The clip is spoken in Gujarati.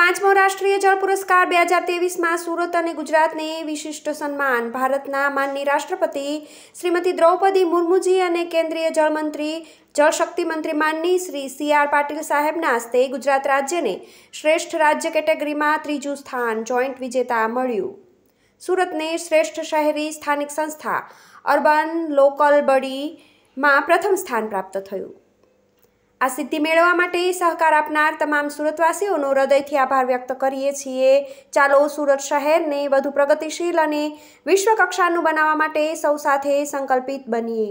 પાંચમો રાષ્ટ્રીય જળ પુરસ્કાર બે હજાર તેવીસમાં સુરત અને ગુજરાતને વિશિષ્ટ સન્માન ભારતના માનની રાષ્ટ્રપતિ શ્રીમતી દ્રૌપદી મુર્મુજી અને કેન્દ્રીય જળમંત્રી જળશક્તિ મંત્રી માનની શ્રી સી આર પાટીલ સાહેબના હસ્તે ગુજરાત રાજ્યને શ્રેષ્ઠ રાજ્ય કેટેગરીમાં ત્રીજું સ્થાન જોઈન્ટ વિજેતા મળ્યું સુરતને શ્રેષ્ઠ શહેરી સ્થાનિક સંસ્થા અર્બન લોકલ બડીમાં પ્રથમ સ્થાન પ્રાપ્ત થયું આ સિદ્ધિ મેળવવા માટે સહકાર આપનાર તમામ સુરતવાસીઓનો હૃદયથી આભાર વ્યક્ત કરીએ છીએ ચાલો સુરત શહેરને વધુ પ્રગતિશીલ અને વિશ્વકક્ષાનું બનાવવા માટે સૌ સાથે સંકલ્પિત બનીએ